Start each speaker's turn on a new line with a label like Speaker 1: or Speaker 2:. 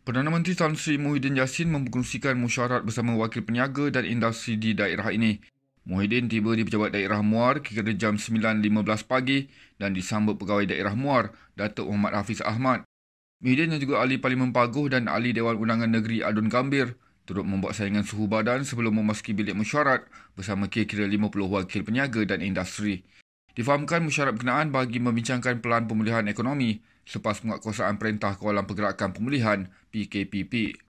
Speaker 1: Perdana Menteri Tan Sri Muhyiddin Yassin membungsikan mesyuarat bersama wakil peniaga dan industri di daerah ini. Muhyiddin tiba di pejabat daerah Muar kira jam 9.15 pagi dan disambut pegawai daerah Muar, Datuk Muhammad Hafiz Ahmad. Muhyiddin yang juga ahli Parlimen Paguh dan ahli Dewan Undangan Negeri Adun Gambir turut membuat saingan suhu badan sebelum memasuki bilik mesyuarat bersama kira-kira 50 wakil peniaga dan industri difahamkan mesyuarat berkenaan bagi membincangkan pelan pemulihan ekonomi selepas penguatkuasaan Perintah Kawalan Pergerakan Pemulihan PKPP.